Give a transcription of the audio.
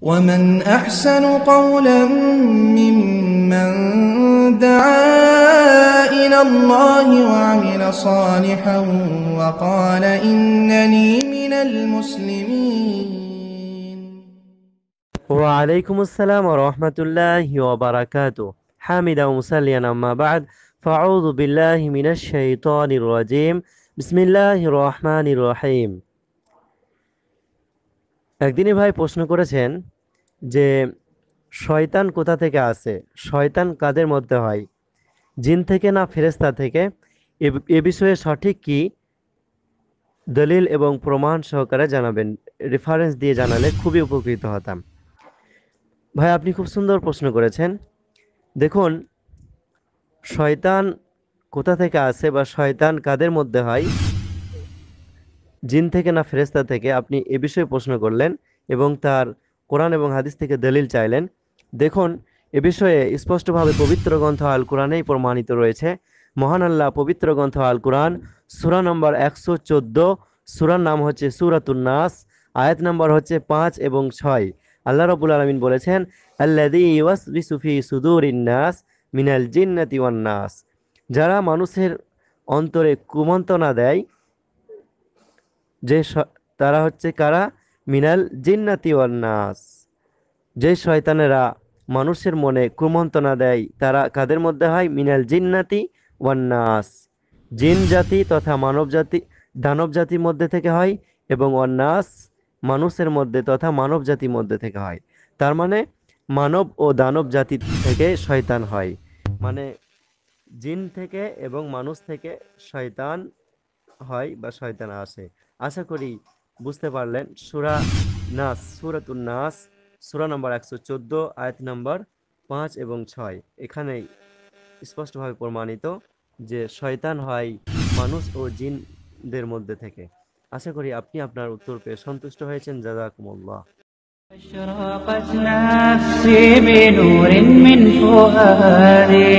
ومن أحسن قولا ممن دعا إلى الله وعمل صالحا وقال إنني من المسلمين وعليكم السلام ورحمة الله وبركاته حامدا ومسليا أما بعد فأعوذ بالله من الشيطان الرجيم بسم الله الرحمن الرحيم একদিনই ভাই প্রশ্ন করেছেন যে শয়তান কোথা থেকে আসে শয়তান কাদের মধ্যে হয় জিন থেকে না ফেরেস্তা থেকে এ বিষয়ে সঠিক কি দলিল এবং প্রমাণ সহকারে জানাবেন রেফারেন্স দিয়ে জানালে খুবই উপকৃত হতাম ভাই আপনি খুব সুন্দর প্রশ্ন করেছেন দেখুন শয়তান কোথা থেকে আসে বা শয়তান কাদের মধ্যে হয় জিন থেকে না ফেরেস্তা থেকে আপনি এ বিষয়ে প্রশ্ন করলেন এবং তার কোরআন এবং হাদিস থেকে দলিল চাইলেন দেখুন এ বিষয়ে স্পষ্টভাবে পবিত্র গ্রন্থ আল কোরআনেই প্রমাণিত রয়েছে মহান আল্লাহ পবিত্র গ্রন্থ আল কোরআন সুরা নম্বর একশো চোদ্দো সুরার নাম হচ্ছে সুরাতুন্নাস আয়াত নম্বর হচ্ছে পাঁচ এবং ছয় আল্লাহ রবুল আলমিন বলেছেন আল্লাফি ইওয়াস সুদুর ইন্নাস মিনাল জিন্নাতি যারা মানুষের অন্তরে কুমন্তনা দেয় যে তারা হচ্ছে কারা মিনাল জিন্নাতি নাস যে শয়তানেরা মানুষের মনে কুমন্ত্রণা দেয় তারা কাদের মধ্যে হয় মিনাল জিন্নাতি ওয়ান নাস জিন জাতি তথা মানব জাতি দানব জাতির মধ্যে থেকে হয় এবং অন্যাস মানুষের মধ্যে তথা মানব জাতির মধ্যে থেকে হয় তার মানে মানব ও দানব জাতি থেকে শয়তান হয় মানে জিন থেকে এবং মানুষ থেকে শয়তান হয় বা শয়তান আসে আশা করি বুঝতে পারলেন সুরা নাস সুরাতুল নাস সুরা নম্বর একশো চোদ্দ আয়াত নম্বর পাঁচ এবং ছয় এখানেই স্পষ্টভাবে প্রমাণিত যে শয়তান হয় মানুষ ও জিনদের মধ্যে থেকে আশা করি আপনি আপনার উত্তর পেয়ে সন্তুষ্ট হয়েছেন জাজাকুমুল্লাহ أشرقت نفسي بنور من فؤادي